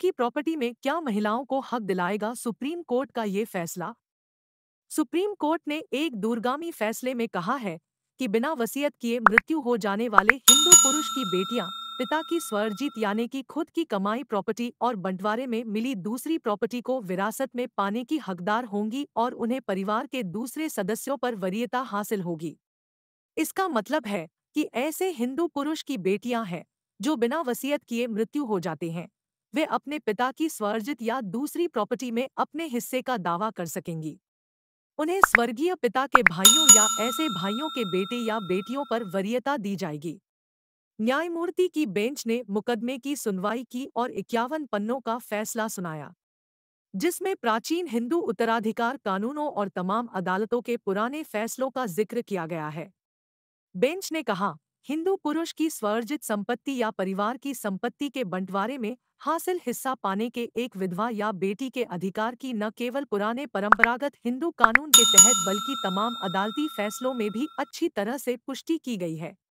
की प्रॉपर्टी में क्या महिलाओं को हक दिलाएगा सुप्रीम कोर्ट का ये फैसला सुप्रीम कोर्ट ने एक दूरगामी फैसले में कहा है कि बिना वसीयत किए मृत्यु हो जाने वाले हिंदू पुरुष की बेटियां पिता की स्वर्जित यानी कि खुद की कमाई प्रॉपर्टी और बंटवारे में मिली दूसरी प्रॉपर्टी को विरासत में पाने की हकदार होंगी और उन्हें परिवार के दूसरे सदस्यों पर वरीयता हासिल होगी इसका मतलब है कि ऐसे हिंदू पुरुष की बेटियां हैं जो बिना वसीयत किए मृत्यु हो जाते हैं वे अपने पिता की स्वर्जित या दूसरी प्रॉपर्टी में अपने हिस्से का दावा कर सकेंगी उन्हें स्वर्गीय पिता के भाइयों या ऐसे भाइयों के बेटे या बेटियों पर वरीयता दी जाएगी न्यायमूर्ति की बेंच ने मुकदमे की सुनवाई की और इक्यावन पन्नों का फैसला सुनाया जिसमें प्राचीन हिंदू उत्तराधिकार कानूनों और तमाम अदालतों के पुराने फैसलों का जिक्र किया गया है बेंच ने कहा हिंदू पुरुष की स्वर्जित संपत्ति या परिवार की संपत्ति के बंटवारे में हासिल हिस्सा पाने के एक विधवा या बेटी के अधिकार की न केवल पुराने परंपरागत हिंदू कानून के तहत बल्कि तमाम अदालती फैसलों में भी अच्छी तरह से पुष्टि की गई है